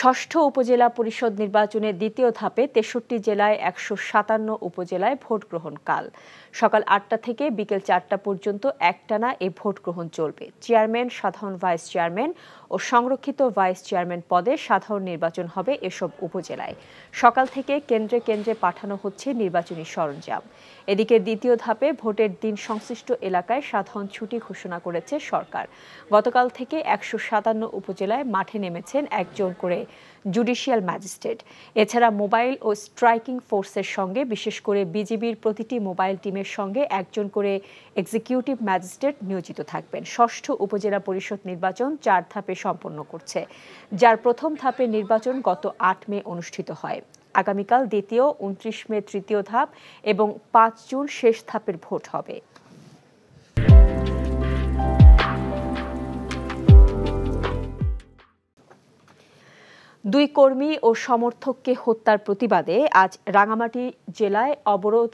ষষ্ঠ উপজেলা পরিষদ নির্বাচনের দ্বিতীয় ধাপে তেষট্টি জেলায় একশো সাতান্ন উপজেলায় ভোট গ্রহণ কাল সকাল আটটা থেকে বিকেল চারটা পর্যন্ত একটানা এই ভোট গ্রহণ চলবে চেয়ারম্যান সাধারণ ভাইস চেয়ারম্যান ও সংরক্ষিত ভাইস চেয়ারম্যান পদে সাধারণ নির্বাচন হবে এসব উপজেলায় সকাল থেকে কেন্দ্রে কেন্দ্রে পাঠানো হচ্ছে নির্বাচনী সরঞ্জাম এদিকে দ্বিতীয় ধাপে ভোটের দিন সংশ্লিষ্ট এলাকায় সাধারণ ছুটি ঘোষণা করেছে সরকার গতকাল থেকে একশো সাতান্ন উপজেলায় মাঠে নেমেছেন একজন করে জুডিশিয়াল ম্যাজিস্ট্রেট এছাড়া মোবাইল ও স্ট্রাইকিং ফোর্সের সঙ্গে বিশেষ করে বিজিবির প্রতিটি মোবাইল টিমের সঙ্গে একজন করে এক্সিকিউটিভ ম্যাজিস্ট্রেট নিয়োজিত থাকবেন ষষ্ঠ উপজেলা পরিষদ নির্বাচন চার ধাপে সম্পন্ন করছে যার প্রথম ধাপের নির্বাচন গত আট মে অনুষ্ঠিত হয় আগামীকাল দ্বিতীয় উনত্রিশ মে তৃতীয় ধাপ এবং পাঁচ জুন শেষ ধাপের ভোট হবে দুই কর্মী ও সমর্থককে হত্যার প্রতিবাদে আজ রাঙামাটি জেলায় অবরোধ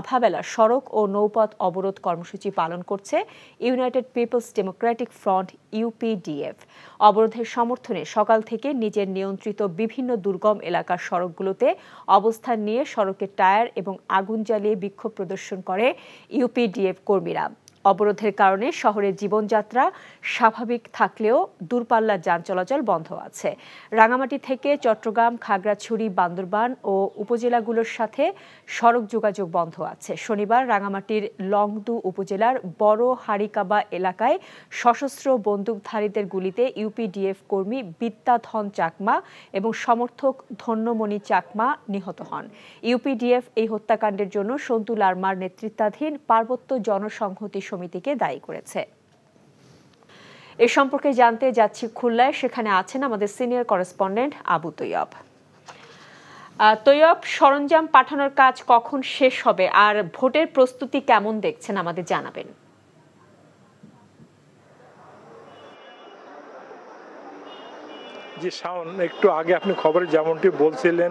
আভাবেলা সড়ক ও নৌপথ অবরোধ কর্মসূচি পালন করছে United People's Democratic Front UPDF অবরোধের সমর্থনে সকাল থেকে নিজের নিয়ন্ত্রিত বিভিন্ন দুর্গম এলাকার সড়কগুলোতে অবস্থান নিয়ে সড়কে টায়ার এবং আগুন জ্বালিয়ে বিক্ষোভ প্রদর্শন করে ইউপিডিএফ কর্মীরা অবরোধের কারণে শহরের জীবনযাত্রা স্বাভাবিক থাকলেও দূরপাল্লার যান চলাচল বন্ধ আছে রাঙামাটি থেকে চট্টগ্রাম খাগড়াছড়ি বান্দরবান ও উপজেলাগুলোর সাথে সড়ক যোগাযোগ বন্ধ আছে শনিবার রাঙামাটির লংদু উপজেলার বড় হারিকাবা এলাকায় সশস্ত্র বন্দুকধারীদের গুলিতে ইউপিডিএফ কর্মী বিদ্যাধন চাকমা এবং সমর্থক ধন্যমণি চাকমা নিহত হন ইউপিডিএফ এই হত্যাকাণ্ডের জন্য সন্তু লার্মার নেতৃত্বাধীন পার্বত্য জনসংহতি সমিতিকে দায়ী করেছে এ সম্পর্কে জানতে যাচ্ছি খুলনায় সেখানে আছেন আমাদের সিনিয়র করেসপন্ডেন্ট আবু তৈয়ব তৈয়ব সরঞ্জাম পাঠানোর কাজ কখন শেষ হবে আর ভোটের প্রস্তুতি কেমন দেখছেন আমাদের জানাবেন যে শাওন একটু আগে আপনি খবরে যেমনটি বলছিলেন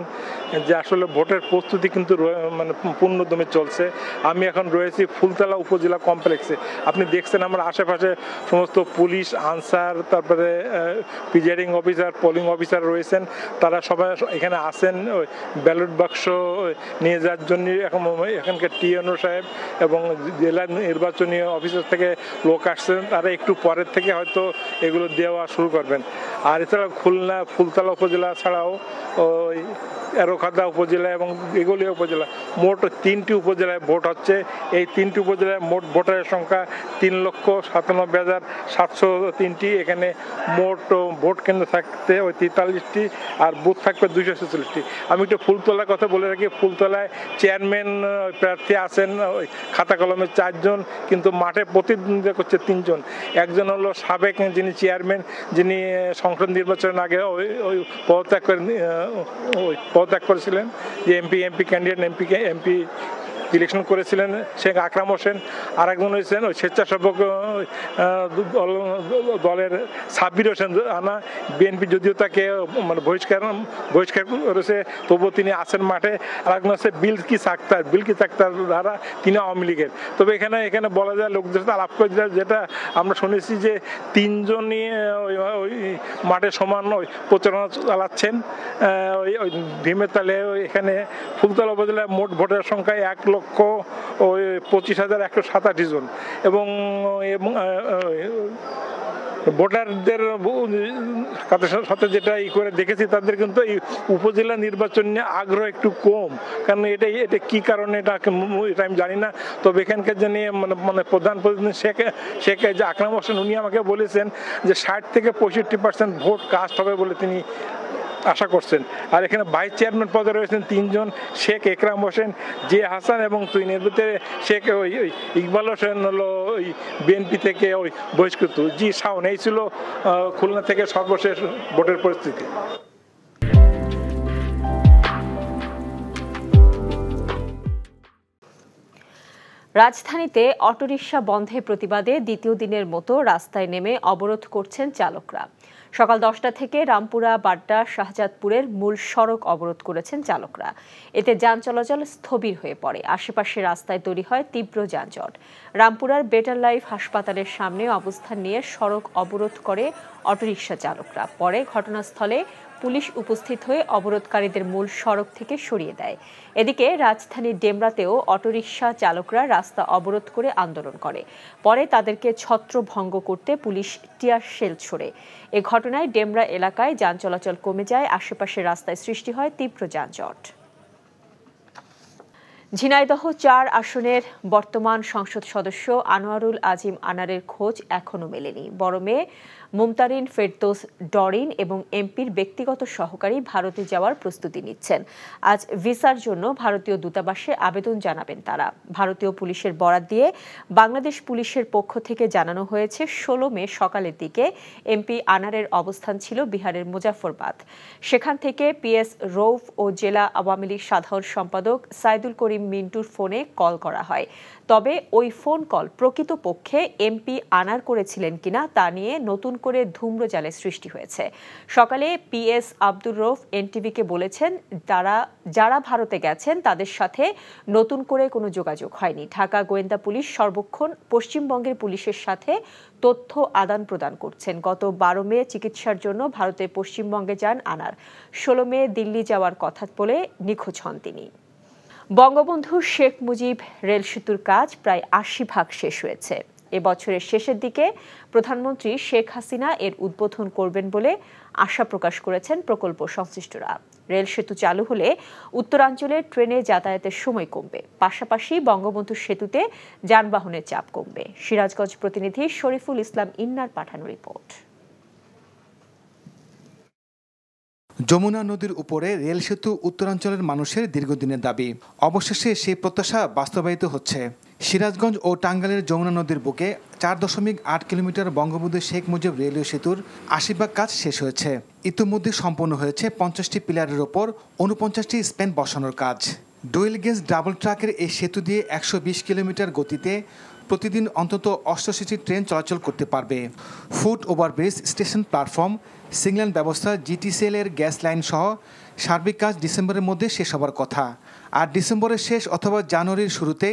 যে আসলে ভোটের প্রস্তুতি কিন্তু মানে পূর্ণদমে চলছে আমি এখন রয়েছি ফুলতলা উপজেলা কমপ্লেক্সে আপনি দেখছেন আমার আশেপাশে সমস্ত পুলিশ আনসার তারপরে প্রিজাইডিং অফিসার পোলিং অফিসার রয়েছেন তারা সবাই এখানে আসেন ওই ব্যালট বাক্স নিয়ে যাওয়ার জন্য এখন এখানকার টিএনও সাহেব এবং জেলা নির্বাচনী অফিসার থেকে লোক আসছেন তারা একটু পরের থেকে হয়তো এগুলো দেওয়া শুরু করবেন আর এছাড়া খুল খুলনা ফুলতলা উপজেলা ছাড়াও এরোখাদা উপজেলা এবং দিগলিয়া উপজেলা মোট তিনটি উপজেলায় ভোট হচ্ছে এই তিনটি উপজেলায় মোট ভোটারের সংখ্যা তিন লক্ষ সাতানব্বই হাজার সাতশো তিনটি এখানে মোট ভোট কেন্দ্র থাকতে ওই তেতাল্লিশটি আর বুথ থাকবে দুশো ছেচল্লিশটি আমি একটু ফুলতলার কথা বলে রাখি ফুলতলায় চেয়ারম্যান প্রার্থী আছেন খাতা কলমে চারজন কিন্তু মাঠে প্রতিদ্বন্দ্বিতা করছে তিনজন একজন হলো সাবেক যিনি চেয়ারম্যান যিনি সংসদ নির্বাচনের আগে ওই ওই পদত্যাগ করে ওই ত্যাগ করেছিলেন যে MP MP candidate MP MP election করেছিলেন শেখ আকরাম হোসেন আর একজন হয়েছিলেন ওই স্বেচ্ছাসেবক দলের সাব্বির হোসেন আনা বিএনপি যদিও তাকে মানে বহিষ্কার বহিষ্কার করেছে তবুও তিনি আছেন মাঠে আর একজন আছে বিলকি সাক্তার বিলকি সাক্তার দ্বারা তিনি আওয়ামী লীগের তবে এখানে এখানে বলা যায় লোকদের সাথে আলাপ করে যেটা আমরা শুনেছি যে তিনজনই ওই ওই মাঠে সমান ওই প্রচারণা চালাচ্ছেন ওই ওই ভীমের তালে এখানে ফুলতলা উপজেলায় মোট ভোটের সংখ্যায় এক লক্ষ লক্ষ পঁচিশ হাজার একশো সাতাশি জন এবং ভোটারদের সাথে যেটা ই করে দেখেছি তাদের কিন্তু এই উপজেলা নির্বাচন নিয়ে আগ্রহ একটু কম কারণ এটা এটা কি কারণে এটা এটা আমি জানি না তবে এখানকার যে মানে মানে প্রধান প্রতিনিধি শেখ শেখ যে আকরাম হোসেন উনি আমাকে বলেছেন যে ষাট থেকে পঁয়ষট্টি পার্সেন্ট ভোট কাস্ট হবে বলে তিনি আশা করছেন আর এখানে ভাইস চেয়ারম্যান পদে রয়েছেন তিনজন শেখ একরাম হোসেন জে হাসান এবং তুই ভিতরে শেখ ওই ইকবাল হোসেন হলো ওই বিএনপি থেকে ওই বহিষ্কৃত জি শাওন এই ছিল খুলনা থেকে সর্বশেষ ভোটের পরিস্থিতি রাজধানীতে অটোরিকশা বন্ধে প্রতিবাদে দ্বিতীয় দিনের মতো রাস্তায় নেমে অবরোধ করছেন চালকরা সকাল দশটা থেকে রামপুরা বাড্ডা শাহজাদপুরের মূল সড়ক অবরোধ করেছেন চালকরা এতে যান চলাচল স্থবির হয়ে পড়ে আশেপাশে রাস্তায় তৈরি হয় তীব্র যানজট রামপুরার বেটার লাইফ হাসপাতালের সামনে অবস্থান নিয়ে সড়ক অবরোধ করে অটোরিকশা চালকরা পরে ঘটনাস্থলে পুলিশ উপস্থিত হয়ে অবরোধকারীদের মূল সড়ক থেকে সরিয়ে দেয় এদিকে রাজধানীর ডেমরাতেও অটোরিকশা চালকরা রাস্তা অবরোধ করে আন্দোলন করে পরে তাদেরকে ছত্রভঙ্গ করতে পুলিশ টিয়ার শেল ছড়ে এ ঘটনায় ডেমরা এলাকায় যান চলাচল কমে যায় আশেপাশে রাস্তায় সৃষ্টি হয় তীব্র যানজট ঝিনাইদহ চার আসনের বর্তমান সংসদ সদস্য আনোয়ারুল আজিম আনারের খোঁজ এখনও মেলেনি বড় মেয়ে মুমতারিন ফেরদোস ডরিন এবং এমপির ব্যক্তিগত সহকারী ভারতে যাওয়ার প্রস্তুতি নিচ্ছেন আজ ভিসার জন্য ভারতীয় দূতাবাসে আবেদন জানাবেন তারা ভারতীয় পুলিশের বরাত দিয়ে বাংলাদেশ পুলিশের পক্ষ থেকে জানানো হয়েছে ষোলো মে সকালের দিকে এমপি আনারের অবস্থান ছিল বিহারের মুজাফরবাদ সেখান থেকে পিএস রৌফ ও জেলা আওয়ামী লীগ সাধারণ সম্পাদক সাইদুল করিম মিন্টুর ফোনে কল করা হয় তবে ওই ফোন কল প্রকৃতপক্ষে এমপি আনার করেছিলেন কিনা তা নিয়ে নতুন করে ধূম্রজালের সৃষ্টি হয়েছে সকালে পিএস আব্দুর রৌফ এনটিভিকে বলেছেন তারা যারা ভারতে গেছেন তাদের সাথে নতুন করে কোনো যোগাযোগ হয়নি ঢাকা গোয়েন্দা পুলিশ সর্বক্ষণ পশ্চিমবঙ্গের পুলিশের সাথে তথ্য আদান প্রদান করছেন গত বারো মে চিকিৎসার জন্য ভারতের পশ্চিমবঙ্গে যান আনার ষোলো মে দিল্লি যাওয়ার কথা বলে নিখোঁজ হন তিনি বঙ্গবন্ধু শেখ মুজিব রেল সেতুর কাজ প্রায় আশি ভাগ শেষ হয়েছে এ বছরের শেষের দিকে প্রধানমন্ত্রী শেখ হাসিনা এর উদ্বোধন করবেন বলে আশা প্রকাশ করেছেন প্রকল্প সংশ্লিষ্টরা রেল সেতু চালু হলে উত্তরাঞ্চলে ট্রেনে যাতায়াতের সময় কমবে পাশাপাশি বঙ্গবন্ধু সেতুতে যানবাহনের চাপ কমবে সিরাজগঞ্জ প্রতিনিধি শরীফুল ইসলাম ইন্নার পাঠানো রিপোর্ট যমুনা নদীর উপরে রেল সেতু উত্তরাঞ্চলের মানুষের দীর্ঘদিনের দাবি অবশেষে সেই প্রত্যাশা বাস্তবায়িত হচ্ছে সিরাজগঞ্জ ও টাঙ্গালের যমুনা নদীর বুকে চার দশমিক আট কিলোমিটার বঙ্গবন্ধু শেখ মুজিব রেলওয়ে সেতুর আশীর্বাদ কাজ শেষ হয়েছে ইতিমধ্যে সম্পন্ন হয়েছে পঞ্চাশটি পিলারের ওপর উনপঞ্চাশটি স্প্যান বসানোর কাজ ডুয়েল গেজ ডাবল ট্রাকের এই সেতু দিয়ে একশো কিলোমিটার গতিতে প্রতিদিন অন্তত অষ্টশীটি ট্রেন চলাচল করতে পারবে foot overbridge station platform signal ব্যবস্থা জিটিসিএল এর গ্যাস লাইন সহ সার্বিক কাজ ডিসেম্বরের মধ্যে শেষ হবার কথা আর ডিসেম্বরের শেষ অথবা জানুয়ারির শুরুতে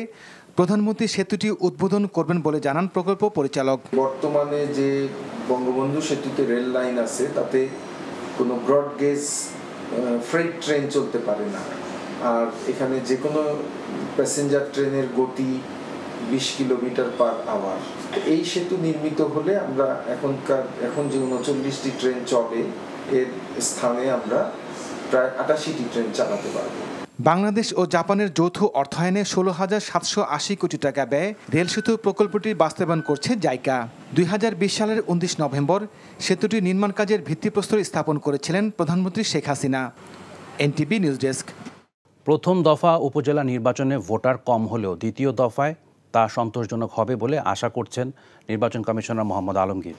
প্রধানমন্ত্রী সেতুটি উদ্বোধন করবেন বলে জানান প্রকল্প পরিচালক বর্তমানে যে বঙ্গবন্ধু সেতুতে রেল লাইন আছে তাতে কোনো ব্রডগেজ ফ্রেট ট্রেন চলতে পারে না আর এখানে যে কোনো প্যাসেঞ্জার ট্রেনের গতি বিশ কিলোমিটার পার আওয়ার এই সেতু নির্মিত হলে আমরা এখনকার এখন যে উনচল্লিশটি ট্রেন চলে এর স্থানে আমরা প্রায় আটাশিটি ট্রেন চালাতে পারবো বাংলাদেশ ও জাপানের যৌথ অর্থায়নে ষোলো হাজার সাতশো আশি কোটি টাকা ব্যয়ে রেল সেতু প্রকল্পটি বাস্তবায়ন করছে জাইকা দুই সালের উনত্রিশ নভেম্বর সেতুটি নির্মাণ কাজের ভিত্তিপ্রস্তর স্থাপন করেছিলেন প্রধানমন্ত্রী Sheikh Hasina NTV news desk প্রথম দফা উপজেলা নির্বাচনে ভোটার কম হলেও দ্বিতীয় দফায় তা সন্তোষজনক হবে বলে আশা করছেন নির্বাচন কমিশনার মোহাম্মদ আলমগীর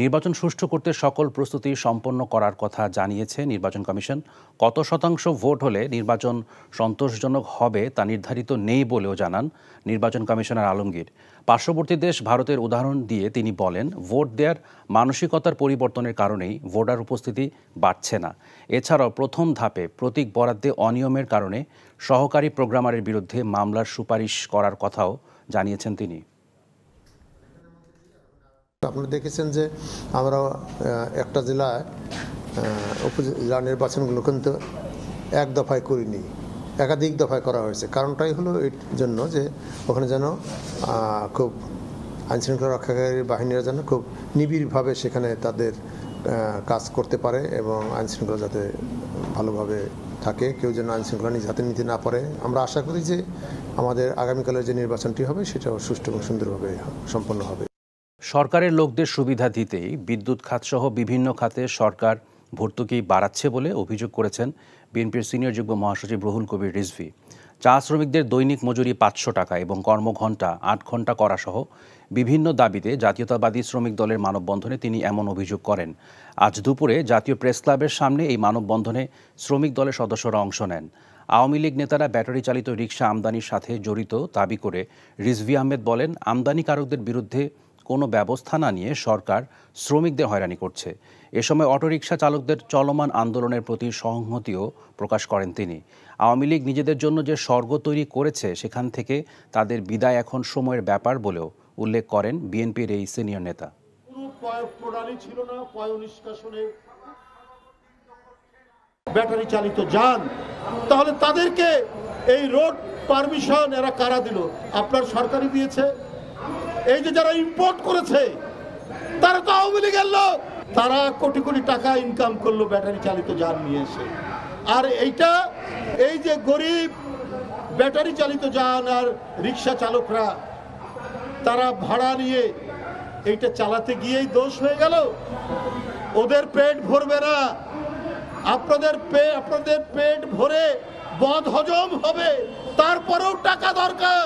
নির্বাচন সুষ্ঠু করতে সকল প্রস্তুতি সম্পন্ন করার কথা জানিয়েছে নির্বাচন কমিশন কত শতাংশ ভোট হলে নির্বাচন সন্তোষজনক হবে তা নির্ধারিত নেই বলেও জানান নির্বাচন কমিশনার আলমগীর পার্শ্ববর্তী দেশ ভারতের উদাহরণ দিয়ে তিনি বলেন ভোট দেওয়ার মানসিকতার পরিবর্তনের কারণেই ভোটার উপস্থিতি বাড়ছে না এছাড়াও প্রথম ধাপে প্রতীক বরাদ্দে অনিয়মের কারণে সহকারী প্রোগ্রামারের বিরুদ্ধে মামলার সুপারিশ করার কথাও জানিয়েছেন তিনি আপনি দেখেছেন যে আমরা একটা জেলায় উপজেলা নির্বাচনগুলো কিন্তু এক দফায় করিনি একাধিক দফায় করা হয়েছে কারণটাই হলো এর জন্য যে ওখানে যেন খুব আইনশৃঙ্খলা রক্ষাকারী বাহিনীরা যেন খুব নিবিড়ভাবে সেখানে তাদের কাজ করতে পারে এবং আইনশৃঙ্খলা যাতে ভালোভাবে থাকে কেউ যেন আইনশৃঙ্খলা নিজ হাতে নিতে না পারে আমরা আশা করি যে আমাদের আগামীকালের যে নির্বাচনটি হবে সেটাও সুষ্ঠু এবং সুন্দরভাবে সম্পন্ন হবে সরকারের লোকদের সুবিধা দিতেই বিদ্যুৎ খাতসহ বিভিন্ন খাতে সরকার ভর্তুকি বাড়াচ্ছে বলে অভিযোগ করেছেন বিএনপির সিনিয়র যুগ্ম মহাসচিব রুহুল কবির রিজভি চা শ্রমিকদের দৈনিক মজুরি পাঁচশো টাকা এবং কর্মঘণ্টা আট ঘণ্টা করাসহ বিভিন্ন দাবিতে জাতীয়তাবাদী শ্রমিক দলের মানববন্ধনে তিনি এমন অভিযোগ করেন আজ দুপুরে জাতীয় প্রেস ক্লাবের সামনে এই মানববন্ধনে শ্রমিক দলের সদস্যরা অংশ নেন আওয়ামী লীগ নেতারা ব্যাটারি চালিত রিক্সা আমদানির সাথে জড়িত দাবি করে রিজভি আহমেদ বলেন আমদানিকারকদের বিরুদ্ধে কোনো ব্যবস্থা না নিয়ে সরকার শ্রমিকদের হয়রানি করছে এ সময় অটোরিকশা চালকদের চলমান আন্দোলনের প্রতি সংহতিও প্রকাশ করেন তিনি আওয়ামী লীগ নিজেদের জন্য যে স্বর্গ তৈরি করেছে সেখান থেকে তাদের বিদায় এখন সময়ের ব্যাপার বলেও উল্লেখ করেন বিএনপির এই সিনিয়র নেতা ছিল না ব্যাটারি চালিত যান তাহলে তাদেরকে এই রোড পারমিশন এরা কারা দিল আপনার সরকারই দিয়েছে এই যে যারা ইম্পোর্ট করেছে তারা তো আওয়ামী লীগের লোক তারা কোটি কোটি টাকা ইনকাম করলো ব্যাটারি চালিত যান নিয়ে এসে আর এইটা এই যে গরিব ব্যাটারি চালিত যান আর রিক্সা চালকরা তারা ভাড়া নিয়ে এইটা চালাতে গিয়েই দোষ হয়ে গেল ওদের পেট ভরবে না আপনাদের পে আপনাদের পেট ভরে বদ হজম হবে তারপরেও টাকা দরকার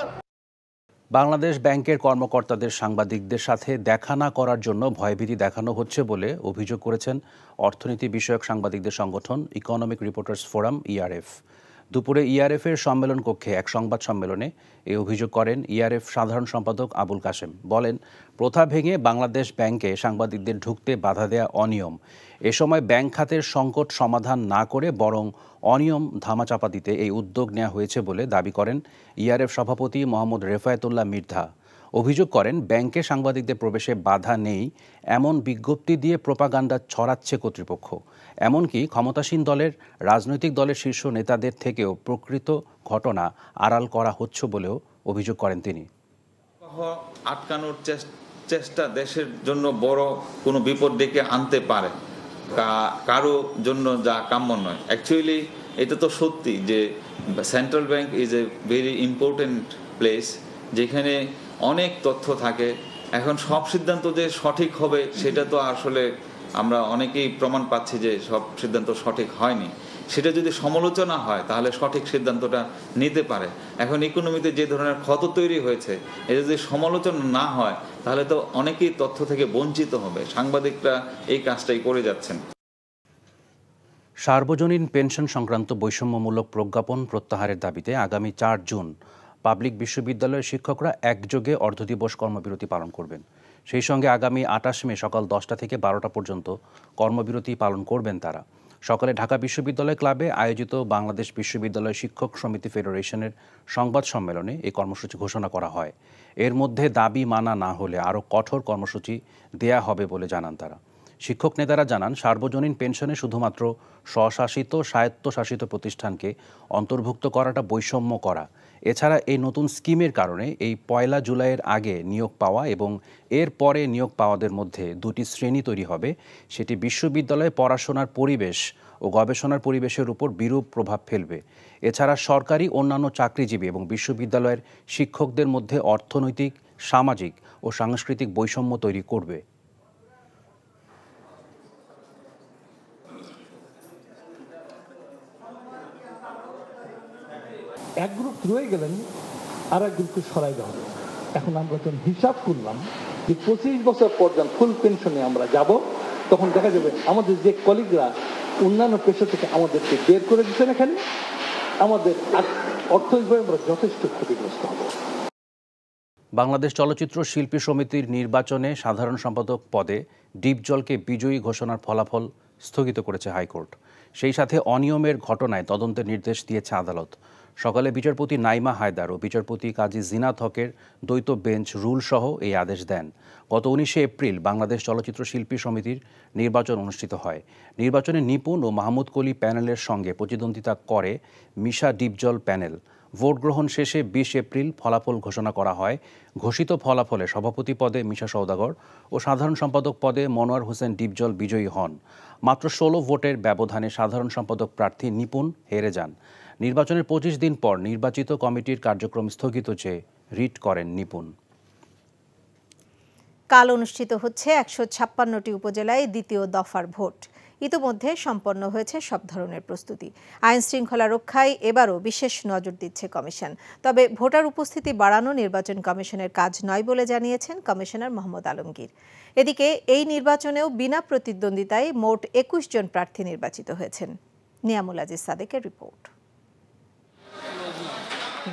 বাংলাদেশ ব্যাংকের কর্মকর্তাদের সাংবাদিকদের সাথে দেখা না করার জন্য ভয়ভীতি দেখানো হচ্ছে বলে অভিযোগ করেছেন অর্থনীতি বিষয়ক সাংবাদিকদের সংগঠন Economic Reporters Forum ERF e দুপুরে ইআরএফের e সম্মেলন কক্ষে এক সংবাদ সম্মেলনে এই অভিযোগ করেন ইআরএফ e সাধারণ সম্পাদক আবুল কাশেম বলেন প্রথা ভেঙে বাংলাদেশ ব্যাংকে সাংবাদিকদের ঢুকতে বাধা দেয়া অনিয়ম এ সময় ব্যাংক খাতের সংকট সমাধান না করে বরং অনিয়ম ধামাচাপা দিতে এই উদ্যোগ নেওয়া হয়েছে বলে দাবি করেন ইআরএফ e সভাপতি মোহাম্মদ রেফায়তুল্লাহ মির্ধা অভিযোগ করেন ব্যাংকে সাংবাদিকদের প্রবেশে বাধা নেই এমন বিজ্ঞপ্তি দিয়ে প্রোপাগান্ডা ছড়াচ্ছে কর্তৃপক্ষ এমনকি ক্ষমতাসীন দলের রাজনৈতিক দলের শীর্ষ নেতাদের থেকেও প্রকৃত ঘটনা আড়াল করা হচ্ছে বলেও অভিযোগ করেন তিনি আটকানোর চেষ্টা দেশের জন্য বড় কোনো বিপদ ডেকে আনতে পারে কারো জন্য যা কাম্য নয় অ্যাকচুয়ালি এটা তো সত্যি যে central bank is a very important place যেখানে অনেক তথ্য থাকে এখন সব সিদ্ধান্ত যে সঠিক হবে সেটা তো আসলে আমরা অনেকেই প্রমাণ পাচ্ছি যে সব সিদ্ধান্ত সঠিক হয়নি সেটা যদি সমালোচনা হয় তাহলে সঠিক সিদ্ধান্তটা নিতে পারে এখন ইকোনমিতে যে ধরনের ক্ষত তৈরি হয়েছে এটা যদি সমালোচনা না হয় তাহলে তো অনেকেই তথ্য থেকে বঞ্চিত হবে সাংবাদিকরা এই কাজটাই করে যাচ্ছেন সার্বজনীন পেনশন সংক্রান্ত বৈষম্যমূলক প্রজ্ঞাপন প্রত্যাহারের দাবিতে আগামী চার জুন পাবলিক বিশ্ববিদ্যালয়ের শিক্ষকরা একযোগে অর্ধদিবস কর্মবিরতি পালন করবেন সেই সঙ্গে আগামী আটাশ মে সকাল দশটা থেকে বারোটা পর্যন্ত কর্মবিরতি পালন করবেন তারা সকালে ঢাকা বিশ্ববিদ্যালয় ক্লাবে আয়োজিত বাংলাদেশ বিশ্ববিদ্যালয় শিক্ষক সমিতি ফেডারেশনের সংবাদ সম্মেলনে এই কর্মসূচি ঘোষণা করা হয় এর মধ্যে দাবি মানা না হলে আরও কঠোর কর্মসূচি দেয়া হবে বলে জানান তারা শিক্ষক নেতারা জানান সার্বজনীন পেনশনে শুধুমাত্র স্বশাসিত স্বায়ত্তশাসিত প্রতিষ্ঠানকে অন্তর্ভুক্ত করাটা বৈষম্য করা এছাড়া এই নতুন স্কিমের কারণে এই পয়লা জুলাইয়ের আগে নিয়োগ পাওয়া এবং এর পরে নিয়োগ পাওয়াদের মধ্যে দুটি শ্রেণী তৈরি হবে সেটি বিশ্ববিদ্যালয়ে পড়াশোনার পরিবেশ ও গবেষণার পরিবেশের উপর বিরূপ প্রভাব ফেলবে এছাড়া সরকারি অন্যান্য চাকরিজীবী এবং বিশ্ববিদ্যালয়ের শিক্ষকদের মধ্যে অর্থনৈতিক সামাজিক ও সাংস্কৃতিক বৈষম্য তৈরি করবে এক গ্রুপ রয়ে গেলেন আর এক গ্রুপকে সরাই দেওয়া হবে এখন আমরা যখন হিসাব করলাম যে পঁচিশ বছর পর্যন্ত ফুল পেনশনে আমরা যাব তখন দেখা যাবে আমাদের যে কলিগরা অন্যান্য পেশা থেকে আমাদেরকে বের করে দিচ্ছেন এখানে আমাদের অর্থনৈতিকভাবে আমরা যথেষ্ট ক্ষতিগ্রস্ত হব বাংলাদেশ চলচ্চিত্র শিল্পী সমিতির নির্বাচনে সাধারণ সম্পাদক পদে ডিপজলকে বিজয়ী ঘোষণার ফলাফল স্থগিত করেছে হাইকোর্ট সেই সাথে অনিয়মের ঘটনায় তদন্তের নির্দেশ দিয়েছে আদালত সকালে বিচারপতি নাইমা হায়দার ও বিচারপতি কাজী জিনাত হকের দ্বৈত বেঞ্চ রুলসহ এই আদেশ দেন গত উনিশে এপ্রিল বাংলাদেশ চলচ্চিত্র শিল্পী সমিতির নির্বাচন অনুষ্ঠিত হয় নির্বাচনে নিপুণ ও মাহমুদ কলি প্যানেলের সঙ্গে প্রতিদ্বন্দ্বিতা করে মিশা ডিপজল প্যানেল ভোট গ্রহণ শেষে বিশ এপ্রিল ফলাফল ঘোষণা করা হয় ঘোষিত ফলাফলে সভাপতি পদে মিশা সৌদাগর ও সাধারণ সম্পাদক পদে মনোয়ার হোসেন ডিপজল বিজয়ী হন মাত্র ষোলো ভোটের ব্যবধানে সাধারণ সম্পাদক প্রার্থী নিপুণ হেরে যান নির্বাচনের পঁচিশ দিন পর নির্বাচিত কমিটির কার্যক্রম স্থগিত চেয়ে রিট করেন নিপুণ কাল অনুষ্ঠিত হচ্ছে একশো ছাপ্পান্নটি উপজেলায় দ্বিতীয় দফার ভোট ইতিমধ্যে সম্পন্ন হয়েছে সব ধরনের প্রস্তুতি আইন শৃঙ্খলা রক্ষায় এবারও বিশেষ নজর দিচ্ছে কমিশন তবে ভোটার উপস্থিতি বাড়ানো নির্বাচন কমিশনের কাজ নয় বলে জানিয়েছেন কমিশনার মোহাম্মদ আলমগীর এদিকে এই নির্বাচনেও বিনা প্রতিদ্বন্দ্বিতায় মোট একুশ জন প্রার্থী নির্বাচিত হয়েছেন নিয়ামুল আজিজ সাদেকের রিপোর্ট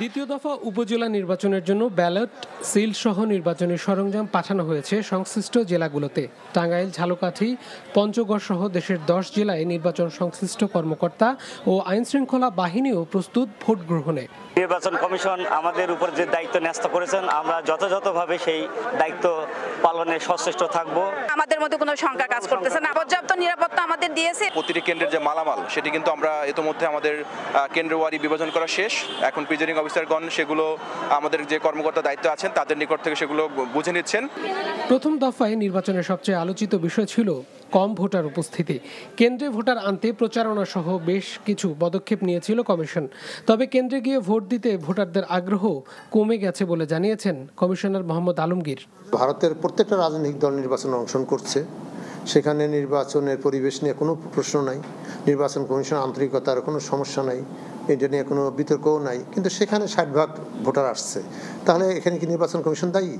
দ্বিতীয় দফা উপজেলা নির্বাচনের জন্য ব্যালট সিল সহ নির্বাচনী সরঞ্জাম পাঠানো হয়েছে সংশ্লিষ্ট জেলাগুলোতে টাঙ্গাইল ঝালকাঠি পঞ্চগড় সহ দেশের দশ জেলায় নির্বাচন সংশ্লিষ্ট কর্মকর্তা ও আইনশৃঙ্খলা বাহিনীও প্রস্তুত ভোট গ্রহণে নির্বাচন কমিশন আমাদের উপর যে দায়িত্ব ন্যস্ত করেছেন আমরা যথাযথভাবে সেই দায়িত্ব পালনে সচেষ্ট থাকবো আমাদের মধ্যে কোনো সংখ্যা কাজ করতেছে না পর্যাপ্ত নিরাপত্তা আমাদের দিয়েছে প্রতিটি কেন্দ্রের যে মালামাল সেটি কিন্তু আমরা ইতোমধ্যে আমাদের কেন্দ্র ওয়ারি বিভাজন করা শেষ এখন প্রিজারিং অফিসারগণ সেগুলো আমাদের যে কর্মকর্তা দায়িত্ব আছেন তাদের নিকট থেকে সেগুলো বুঝে নিচ্ছেন প্রথম দফায় নির্বাচনের সবচেয়ে আলোচিত বিষয় ছিল কম ভোটার উপস্থিতি কেন্দ্রে ভোটার আনতে প্রচারণা সহ বেশ কিছু পদক্ষেপ নিয়েছিল কমিশন তবে কেন্দ্রে গিয়ে ভোট দিতে ভোটারদের আগ্রহ কমে গেছে বলে জানিয়েছেন কমিশনার মোহাম্মদ আলমগীর ভারতের প্রত্যেকটা রাজনৈতিক দল নির্বাচনে অংশগ্রহণ করছে সেখানে নির্বাচনের পরিবেশ নিয়ে কোনো প্রশ্ন নাই নির্বাচন কমিশন আন্তরিকতার কোনো সমস্যা নাই এটা নিয়ে কোনো বিতর্কও নাই কিন্তু সেখানে ষাট ভাগ ভোটার আসছে তাহলে এখানে কি নির্বাচন কমিশন দায়ী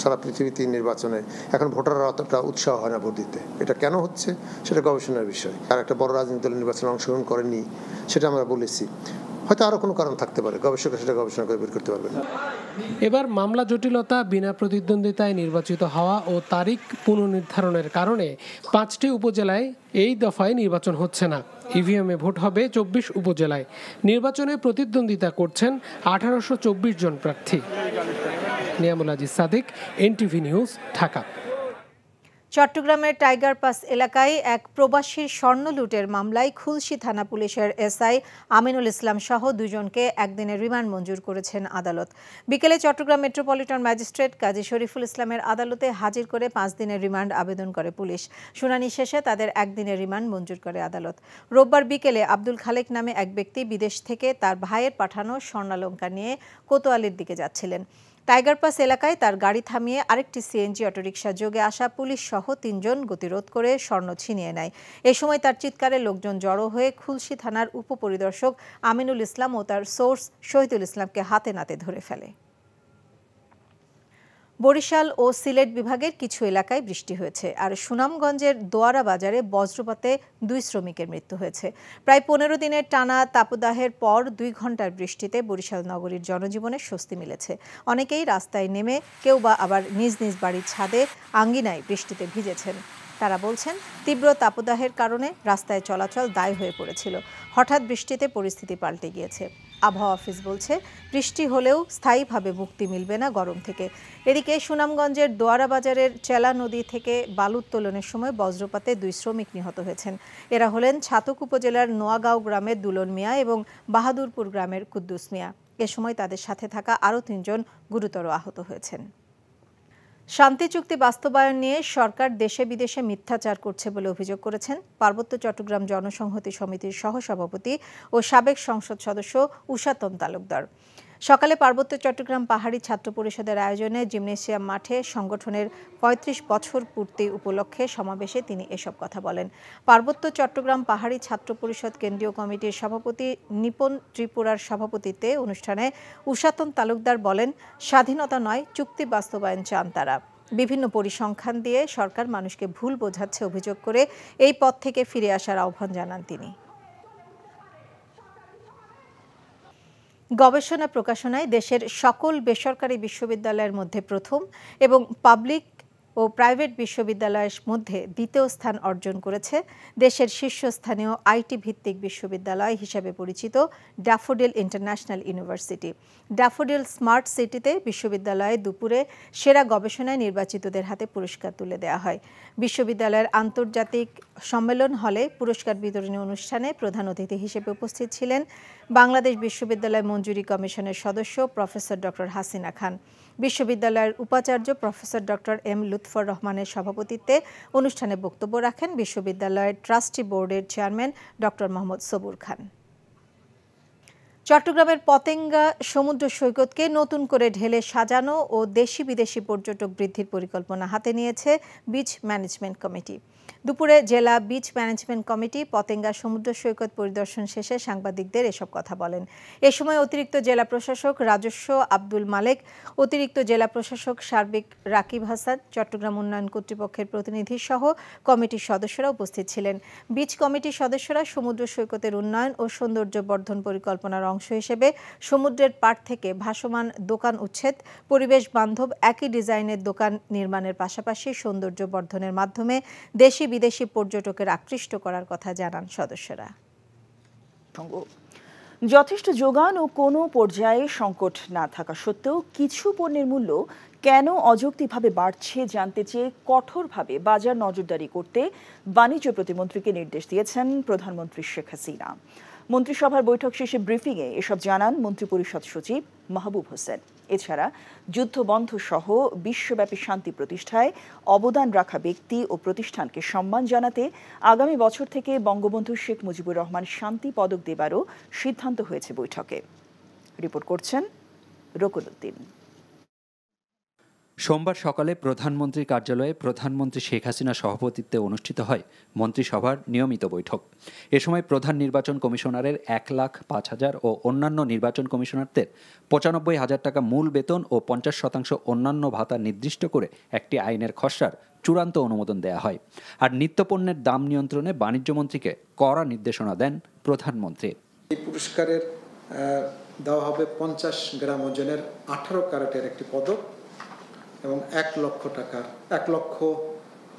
সারা পৃথিবীতে নির্বাচনে এখন ভোটাররা অতটা উৎসাহ হয় না ভোট দিতে এটা কেন হচ্ছে সেটা গবেষণার বিষয় আর একটা বড় রাজনৈতিক দলের নির্বাচনে অংশগ্রহণ করেনি সেটা আমরা বলেছি হয়তো আরও কোনো কারণ থাকতে পারে গবেষকরা সেটা গবেষণা করে বের করতে পারবেন এবার মামলা জটিলতা বিনা প্রতিদ্বন্দ্বিতায় নির্বাচিত হওয়া ও তারিখ পুনর্নির্ধারণের কারণে পাঁচটি উপজেলায় এই দফায় নির্বাচন হচ্ছে না ইভিএমে ভোট হবে চব্বিশ উপজেলায় নির্বাচনে প্রতিদ্বন্দ্বিতা করছেন আঠারোশো জন প্রার্থী নিয়ামুল আজিজ সাদিক এনটিভি নিউজ ঢাকা চট্টগ্রামের টাইগার পাস এলাকায় এক প্রবাসীর স্বর্ণ লুটের মামলায় খুলশি থানা পুলিশের এসআই আমিনুল ইসলাম সহ দুজনকে একদিনের রিমান্ড মঞ্জুর করেছেন আদালত বিকেলে চট্টগ্রাম মেট্রোপলিটন ম্যাজিস্ট্রেট কাজী শরীফুল ইসলামের আদালতে হাজির করে পাঁচ দিনের রিমান্ড আবেদন করে পুলিশ শুনানি শেষে তাদের একদিনের রিমান্ড মঞ্জুর করে আদালত রোববার বিকেলে আব্দুল খালেক নামে এক ব্যক্তি বিদেশ থেকে তার ভাইয়ের পাঠানো স্বর্ণালঙ্কা নিয়ে কোতোয়ালির দিকে যাচ্ছিলেন টাইগারপাস এলাকায় তার গাড়ি থামিয়ে আরেকটি সিএনজি অটোরিকশা যোগে আসা পুলিশ সহ তিনজন গতিরোধ করে স্বর্ণ ছিনিয়ে নেয় এ সময় তার চিৎকারে লোকজন জড়ো হয়ে খুলশি থানার উপপরিদর্শক আমিনুল ইসলাম ও তার সোর্স শহীদুল ইসলামকে হাতে নাতে ধরে ফেলে বরিশাল ও সিলেট বিভাগের কিছু এলাকায় বৃষ্টি হয়েছে আর সুনামগঞ্জের দোয়ারা বাজারে বজ্রপাতে দুই শ্রমিকের মৃত্যু হয়েছে প্রায় পনেরো দিনের টানা তাপদাহের পর দুই ঘন্টার বৃষ্টিতে বরিশাল নগরীর জনজীবনে স্বস্তি মিলেছে অনেকেই রাস্তায় নেমে কেউ বা আবার নিজ নিজ বাড়ির ছাদে আঙ্গিনায় বৃষ্টিতে ভিজেছেন তারা বলছেন তীব্র তাপদাহের কারণে রাস্তায় চলাচল দায় হয়ে পড়েছিল হঠাৎ বৃষ্টিতে পরিস্থিতি পাল্টে গিয়েছে আবহাওয়া অফিস বলছে বৃষ্টি হলেও স্থায়ীভাবে মুক্তি মিলবে না গরম থেকে এদিকে সুনামগঞ্জের দোয়ারা বাজারের চেলা নদী থেকে বালু উত্তোলনের সময় বজ্রপাতে দুই শ্রমিক নিহত হয়েছেন এরা হলেন ছাতক উপজেলার নোয়াগাঁও গ্রামের দুলন মিয়া এবং বাহাদুরপুর গ্রামের কুদ্দুস মিয়া এ সময় তাদের সাথে থাকা আরও তিনজন গুরুতর আহত হয়েছেন শান্তি চুক্তি বাস্তবায়ন নিয়ে সরকার দেশে বিদেশে মিথ্যাচার করছে বলে অভিযোগ করেছেন পার্বত্য চট্টগ্রাম জনসংহতি সমিতির সহসভাপতি ও সাবেক সংসদ সদস্য উষাতন তালুকদার সকালে পার্বত্য চট্টগ্রাম পাহাড়ি ছাত্র পরিষদের আয়োজনে জিমনেশিয়াম মাঠে সংগঠনের ৩৫ বছর পূর্তি উপলক্ষে সমাবেশে তিনি এসব কথা বলেন পার্বত্য চট্টগ্রাম পাহাড়ি ছাত্র পরিষদ কেন্দ্রীয় কমিটির সভাপতি নিপন ত্রিপুরার সভাপতিতে অনুষ্ঠানে উষাতন তালুকদার বলেন স্বাধীনতা নয় চুক্তি বাস্তবায়ন চান তারা বিভিন্ন পরিসংখ্যান দিয়ে সরকার মানুষকে ভুল বোঝাচ্ছে অভিযোগ করে এই পথ থেকে ফিরে আসার আহ্বান জানান তিনি গবেষণা প্রকাশনায় দেশের সকল বেসরকারি বিশ্ববিদ্যালয়ের মধ্যে প্রথম এবং পাবলিক ও প্রাইভেট বিশ্ববিদ্যালয়ের মধ্যে দ্বিতীয় স্থান অর্জন করেছে দেশের শীর্ষস্থানীয় আইটি ভিত্তিক বিশ্ববিদ্যালয় হিসেবে পরিচিত Daffodil International University Daffodil Smart সিটিতে বিশ্ববিদ্যালয়ে দুপুরে সেরা গবেষণায় নির্বাচিতদের হাতে পুরস্কার তুলে দেওয়া হয় বিশ্ববিদ্যালয়ের আন্তর্জাতিক সম্মেলন হলে পুরস্কার বিতরণী অনুষ্ঠানে প্রধান অতিথি হিসেবে উপস্থিত ছিলেন বাংলাদেশ বিশ্ববিদ্যালয় মঞ্জুরি কমিশনের সদস্য প্রফেসর ডক্টর হাসিনা খান বিশ্ববিদ্যালয়ের উপাচার্য প্রফেসর ডক্টর এম লুৎফর রহমানের সভাপতিত্বে অনুষ্ঠানে বক্তব্য রাখেন বিশ্ববিদ্যালয়ের ট্রাস্টি বোর্ডের চেয়ারম্যান ডক্টর মোহাম্মদ সবুর খান চট্টগ্রামের পতেঙ্গা সমুদ্র সৈকতকে নতুন করে ঢেলে সাজানো ও দেশি বিদেশি পর্যটক বৃদ্ধির পরিকল্পনা হাতে নিয়েছে বিচ ম্যানেজমেন্ট কমিটি দুপুরে জেলা বিচ ম্যানেজমেন্ট কমিটি পতেঙ্গা সমুদ্র সৈকত পরিদর্শন শেষে সাংবাদিকদের এসব কথা বলেন এ সময় অতিরিক্ত জেলা প্রশাসক রাজস্ব আব্দুল মালেক অতিরিক্ত জেলা প্রশাসক সার্বিক রাকিব হাসান চট্টগ্রাম উন্নয়ন কর্তৃপক্ষের প্রতিনিধি সহ কমিটির সদস্যরা উপস্থিত ছিলেন বিচ কমিটির সদস্যরা সমুদ্র সৈকতের উন্নয়ন ও সৌন্দর্য বর্ধন পরিকল্পনার অংশ হিসেবে সমুদ্রের পাট থেকে ভাসমান দোকান উচ্ছেদ পরিবেশ বান্ধব একই ডিজাইনের দোকান নির্মাণের পাশাপাশি সৌন্দর্য বর্ধনের মাধ্যমে দেশ দেশি বিদেশি পর্যটকের আকৃষ্ট করার কথা জানান সদস্যরা যথেষ্ট যোগান ও কোনো পর্যায়ে সংকট না থাকা সত্ত্বেও কিছু পণ্যের মূল্য কেন অযৌক্তিকভাবে বাড়ছে জানতে চেয়ে কঠোরভাবে বাজার নজরদারি করতে বাণিজ্য প্রতিমন্ত্রীকে নির্দেশ দিয়েছেন প্রধানমন্ত্রী শেখ হাসিনা মন্ত্রিসভার বৈঠক শেষে ব্রিফিংয়ে এসব জানান মন্ত্রিপরিষদ সচিব মাহবুব হোসেন এছাড়া যুদ্ধবন্ধ সহ বিশ্বব্যাপী শান্তি প্রতিষ্ঠায় অবদান রাখা ব্যক্তি ও প্রতিষ্ঠানকে সম্মান জানাতে আগামী বছর থেকে বঙ্গবন্ধু শেখ মুজিবুর রহমান শান্তি পদক দেবারও সিদ্ধান্ত হয়েছে বৈঠকে রিপোর্ট করছেন রকুল উদ্দিন সোমবার সকালে প্রধানমন্ত্রীর কার্যালয়ে প্রধানমন্ত্রী শেখ হাসিনার সভাপতিত্বে অনুষ্ঠিত হয় মন্ত্রিসভার নিয়মিত বৈঠক এ সময় প্রধান নির্বাচন কমিশনারের এক লাখ পাঁচ হাজার ও অন্যান্য নির্বাচন কমিশনারদের পঁচানব্বই হাজার টাকা মূল বেতন ও পঞ্চাশ শতাংশ অন্যান্য ভাতা নির্দিষ্ট করে একটি আইনের খসড়ার চূড়ান্ত অনুমোদন দেয়া হয় আর নিত্যপণ্যের দাম নিয়ন্ত্রণে বাণিজ্যমন্ত্রীকে কড়া নির্দেশনা দেন প্রধানমন্ত্রী এই পুরস্কারের দেওয়া হবে পঞ্চাশ গ্রাম ওজনের আঠারো ক্যারেটের একটি পদক এবং এক লক্ষ টাকার এক লক্ষ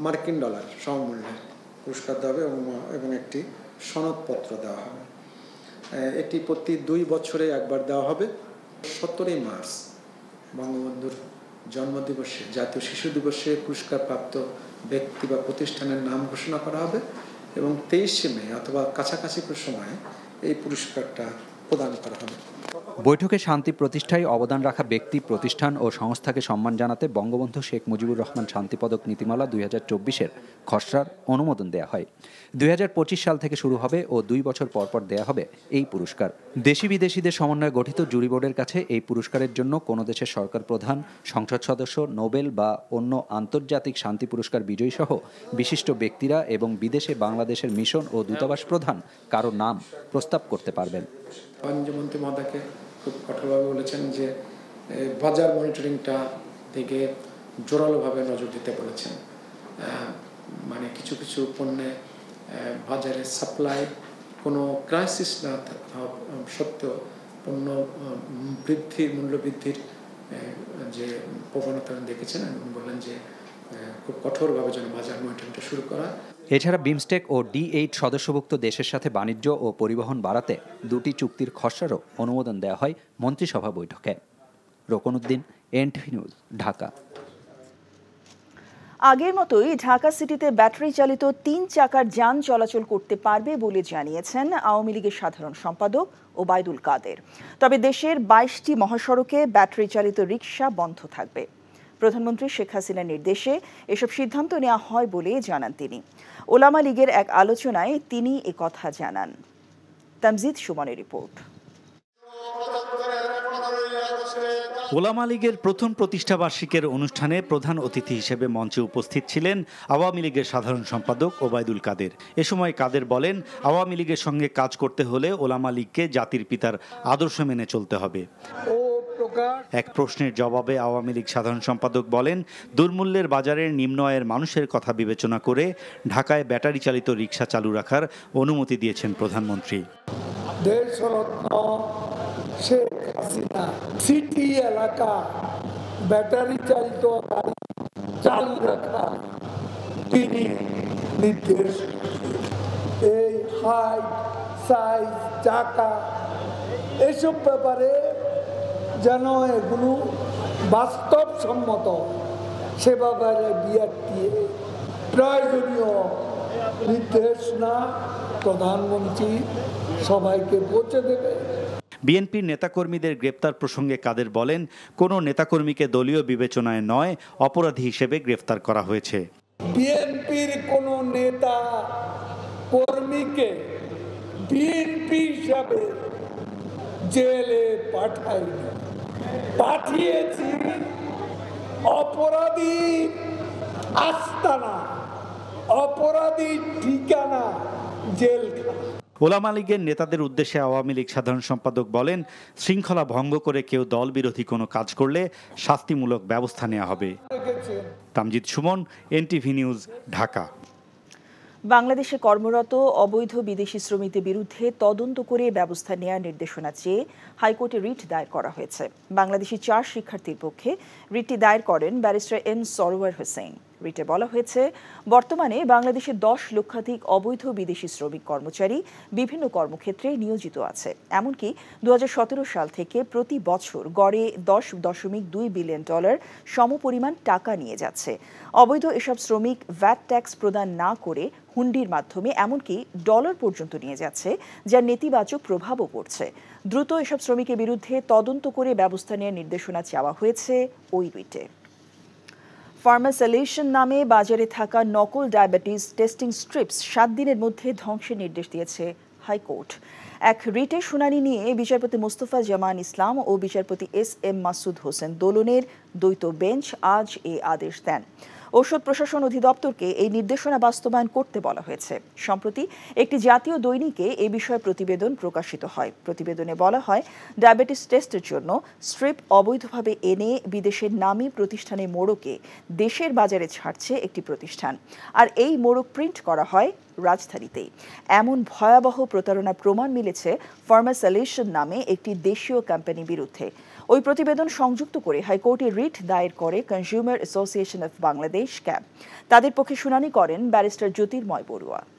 মার্কিন ডলার সমমূল্যের পুরস্কার দেওয়া হবে এবং একটি সনদপত্র দেওয়া হবে এটি প্রতি দুই বছরে একবার দেওয়া হবে সতেরোই মার্চ বঙ্গবন্ধুর জন্মদিবসে জাতীয় শিশু দিবসে পুরস্কারপ্রাপ্ত ব্যক্তি বা প্রতিষ্ঠানের নাম ঘোষণা করা হবে এবং তেইশে মে অথবা কাছাকাছি সময়ে এই পুরস্কারটা প্রদান করা হবে বৈঠকে শান্তি প্রতিষ্ঠায় অবদান রাখা ব্যক্তি প্রতিষ্ঠান ও সংস্থাকে সম্মান জানাতে বঙ্গবন্ধু শেখ মুজিবুর রহমান শান্তি পদক নীতিমালা দুই হাজার চব্বিশের খসড়ার অনুমোদন দেওয়া হয় দুই সাল থেকে শুরু হবে ও দুই বছর পরপর দেয়া হবে এই পুরস্কার দেশি বিদেশিদের সমন্বয়ে গঠিত জুরি বোর্ডের কাছে এই পুরস্কারের জন্য কোনো দেশের সরকার প্রধান সংসদ সদস্য নোবেল বা অন্য আন্তর্জাতিক শান্তি পুরস্কার বিজয়ী সহ বিশিষ্ট ব্যক্তিরা এবং বিদেশে বাংলাদেশের মিশন ও দূতাবাস প্রধান কারো নাম প্রস্তাব করতে পারবেন বাণিজ্যমন্ত্রী মহোদয়কে খুব কঠোরভাবে বলেছেন যে বাজার মনিটরিংটা দিকে জোরালোভাবে নজর দিতে বলেছেন মানে কিছু কিছু পণ্যে বাজারে সাপ্লাই কোনো ক্রাইসিস না সত্ত্বেও পণ্য বৃদ্ধির মূল্য বৃদ্ধির যে প্রবণতা দেখেছেন এবং বললেন যে খুব কঠোরভাবে যেন বাজার মনিটরিংটা শুরু করা এছাড়া বিমস্টেক ও ডি এইট সদস্যভুক্ত দেশের সাথে বাণিজ্য ও পরিবহন বাড়াতে দুটি চুক্তির খসড়ারও অনুমোদন দেওয়া হয় মন্ত্রিসভা বৈঠকে রোকনুদ্দিন এনটিভি নিউজ ঢাকা আগের মতোই ঢাকা সিটিতে ব্যাটারি চালিত তিন চাকার যান চলাচল করতে পারবে বলে জানিয়েছেন আওয়ামী লীগের সাধারণ সম্পাদক ওবায়দুল কাদের তবে দেশের বাইশটি মহাসড়কে ব্যাটারি চালিত রিক্সা বন্ধ থাকবে প্রধানমন্ত্রী শেখ হাসিনার নির্দেশে এসব সিদ্ধান্ত নেওয়া হয় বলে জানান তিনি ওলামা লীগের এক আলোচনায় তিনি কথা জানান তামজিদ সুমনের রিপোর্ট ওলামা লীগের প্রথম প্রতিষ্ঠাবার্ষিকের অনুষ্ঠানে প্রধান অতিথি হিসেবে মঞ্চে উপস্থিত ছিলেন আওয়ামী লীগের সাধারণ সম্পাদক ওবায়দুল কাদের এ সময় কাদের বলেন আওয়ামী লীগের সঙ্গে কাজ করতে হলে ওলামা লীগকে জাতির পিতার আদর্শ মেনে চলতে হবে ও এক প্রশ্নের জবাবে আওয়ামী লীগ সাধারণ সম্পাদক বলেন দুর্মূল্যের বাজারের নিম্ন আয়ের মানুষের কথা বিবেচনা করে ঢাকায় ব্যাটারি চালিত রিক্সা চালু রাখার অনুমতি দিয়েছেন প্রধানমন্ত্রী সিটি এলাকা ব্যাটারি চালিত গাড়ি চালু রাখা তিনি নির্দেশ এই সাইজ চাকা এসব ব্যাপারে যেন এগুলো বাস্তবসম্মত সে ব্যাপারে বিআরটিএ প্রয়োজনীয় নির্দেশনা প্রধানমন্ত্রী সবাইকে পৌঁছে দেবে বিএনপির নেতাকর্মীদের গ্রেপ্তার প্রসঙ্গে কাদের বলেন কোনো নেতাকর্মীকে দলীয় বিবেচনায় নয় অপরাধী হিসেবে গ্রেফতার করা হয়েছে বিএনপির কোনো নেতা কর্মীকে বিএনপি হিসাবে জেলে পাঠায়নি পাঠিয়েছি অপরাধী আস্তানা অপরাধী ঠিকানা জেলখানা ওলামা লীগের নেতাদের উদ্দেশ্যে আওয়ামী লীগ সাধারণ সম্পাদক বলেন শৃঙ্খলা ভঙ্গ করে কেউ দল বিরোধী কোনো কাজ করলে শাস্তিমূলক ব্যবস্থা নেওয়া হবে তামজিদ সুমন এনটিভি নিউজ ঢাকা বাংলাদেশে কর্মরত অবৈধ বিদেশি শ্রমিকদের বিরুদ্ধে তদন্ত করে ব্যবস্থা নেয়ার নির্দেশনা চেয়ে হাইকোর্টে রিট দায়ের করা হয়েছে বাংলাদেশি চার শিক্ষার্থীর পক্ষে রিটটি দায়ের করেন ব্যারিস্টার এম সরোয়ার হোসেন রিটে বলা হয়েছে বর্তমানে বাংলাদেশে দশ লক্ষাধিক অবৈধ বিদেশি শ্রমিক কর্মচারী বিভিন্ন কর্মক্ষেত্রে নিয়োজিত আছে এমনকি দু সাল থেকে প্রতি বছর গড়ে দশ দশমিক দুই বিলিয়ন ডলার সমপরিমাণ টাকা নিয়ে যাচ্ছে অবৈধ এসব শ্রমিক ভ্যাট ট্যাক্স প্রদান না করে হুন্ডির মাধ্যমে এমনকি ডলার পর্যন্ত নিয়ে যাচ্ছে যার নেতিবাচক প্রভাবও পড়ছে দ্রুত এসব শ্রমিকের বিরুদ্ধে তদন্ত করে ব্যবস্থা নেওয়ার নির্দেশনা চাওয়া হয়েছে ওই রুইটে ফার্মাসলেশন নামে বাজারে থাকা নকল ডায়াবেটিস টেস্টিং স্ট্রিপস সাত দিনের মধ্যে ধ্বংসের নির্দেশ দিয়েছে হাইকোর্ট এক রিটে শুনানি নিয়ে বিচারপতি মোস্তফা জামান ইসলাম ও বিচারপতি এস এম মাসুদ হোসেন দোলনের দ্বৈত বেঞ্চ আজ এ আদেশ দেন ঔষধ প্রশাসন অধিদপ্তরকে এই নির্দেশনা বাস্তবায়ন করতে বলা হয়েছে সম্প্রতি একটি জাতীয় দৈনিকে এ বিষয়ে প্রতিবেদন প্রকাশিত হয় প্রতিবেদনে বলা হয় ডায়াবেটিস টেস্টের জন্য স্ট্রিপ অবৈধভাবে এনে বিদেশের নামী প্রতিষ্ঠানের মোড়কে দেশের বাজারে ছাড়ছে একটি প্রতিষ্ঠান আর এই মোড়ক প্রিন্ট করা হয় রাজধানীতেই এমন ভয়াবহ প্রতারণার প্রমাণ মিলেছে ফার্মা নামে একটি দেশীয় কোম্পানির বিরুদ্ধে ওই প্রতিবেদন সংযুক্ত করে হাইকোর্টে রিট দায়ের করে Consumer Association of Bangladesh CAB তাদের পক্ষে শুনানি করেন ব্যারিস্টার জ্যোতির্ময় বড়ুয়া